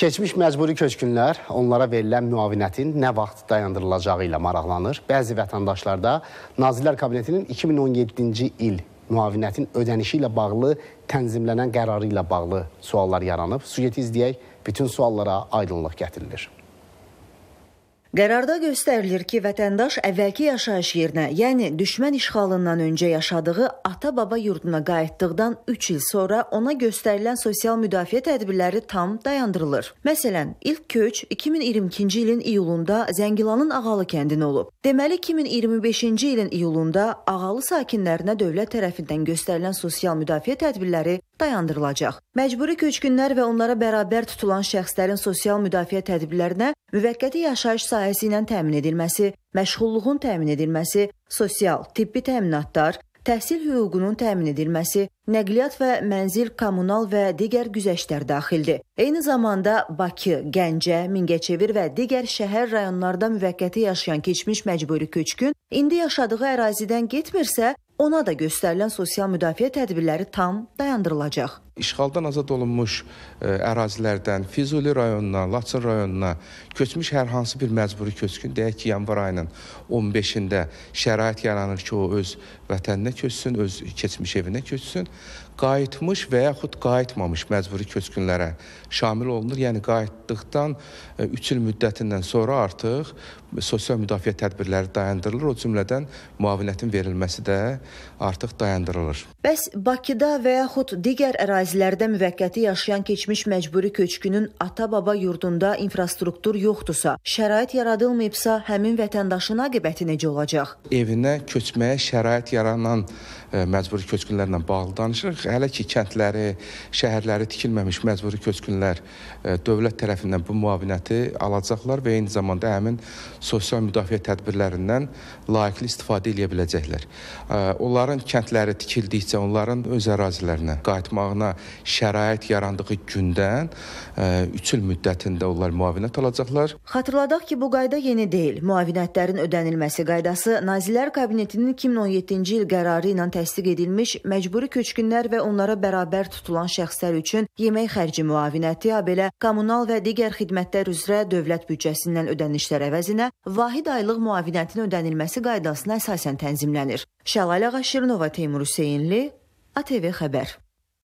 Keçmiş məcburi köçkünlər onlara verilən müavinətin nə vaxt dayandırılacağı ilə maraqlanır. Bəzi vətəndaşlar da Nazirlər Kabinetinin 2017-ci il müavinətin ödənişi ilə bağlı tənzimlənən qərarı ilə bağlı suallar yaranıb. Sujeti izləyək, bütün suallara aydınlıq gətirilir. Qərarda göstərilir ki, vətəndaş əvvəlki yaşayış yerinə, yəni düşmən işğalından öncə yaşadığı ata-baba yurduna qayıtdıqdan 3 il sonra ona göstərilən sosial müdafiə tədbirləri tam dayandırılır. Məsələn, ilk köç 2022-ci ilin iyulunda Zəngilanın Ağalı kəndinə olub. Deməli 2025-ci ilin iyulunda Ağalı sakinlərinə dövlət tərəfindən göstərilən sosial müdafiə tədbirləri dayandırılacaq. Məcburi köçkünlər və onlara bərabər tutulan şəxslərin sosial müdafiə tədbirlərinə müvəqqəti yaşayış sahəsi ilə təmin edilməsi, məşğulluğun təmin edilməsi, sosial, tibbi təminatlar, təhsil hüququnun təmin edilməsi, nəqliyyat və mənzil, kommunal və digər güzəştlər daxildir. Eyni zamanda Bakı, Gəncə, Mingəçevir və digər şəhər rayonlarda müvəqqəti yaşayan keçmiş məcburi köçkün indi yaşadığı ərazidən getmirsə, Ona da göstərilən sosial müdafiə tədbirləri tam dayandırılacaq işğaldan azad olunmuş e, ərazilərdən Füzuli rayonuna, Laçın rayonuna köçmüş hər hansı bir məcburi köçkün, deyək ki, yanvar ayının 15-də şərait yaranır ki, o öz vətəninə köçsün, öz keçmiş evinə köçsün. Qayıtmış və yaxud qayıtmamış məcburi köçkünlərə şamil olunur. Yəni qayıtdıqdan 3 e, il müddətindən sonra artıq sosial müdafiə tədbirləri dayandırılır. O cümlədən müavinətin verilməsi də artıq dayandırılır. Bəs Bakıda və yaxud digər ərazilərdə ərazilərdə müvəqqəti yaşayan keçmiş məcburi köçkünün ata-baba yurdunda infrastruktur yoxdursa, şərait yaradılmayıbsa, həmin vətəndaşın aqibəti necə olacaq? Evinə köçməyə şərait yaranan e, məcburi köçkünlərlə bağlı danışırıq. Hələ ki kəndləri, şəhərləri tikilməmiş məcburi köçkünlər e, dövlət tərəfindən bu müavinəti alacaqlar və eyni zamanda həmin sosial müdafiə tədbirlərindən layiqli istifadə edə biləcəklər. E, onların kəndləri tikildikcə onların öz ərazilərinə qayıtmağına onlara şərait yarandığı gündən 3 e, il müddətində onlar müavinət alacaqlar. Xatırladaq ki, bu qayda yeni deyil. Müavinətlərin ödənilməsi qaydası Nazirlər Kabinetinin 2017-ci il qərarı ilə təsdiq edilmiş məcburi köçkünlər və onlara bərabər tutulan şəxslər üçün yemək xərci müavinəti, habelə kommunal və digər xidmətlər üzrə dövlət büdcəsindən ödənişlər əvəzinə vahid aylıq müavinətin ödənilməsi qaydasına əsasən tənzimlənir. Şəlalə Ağaşirnova, Teymur Hüseynli, ATV Xəbər.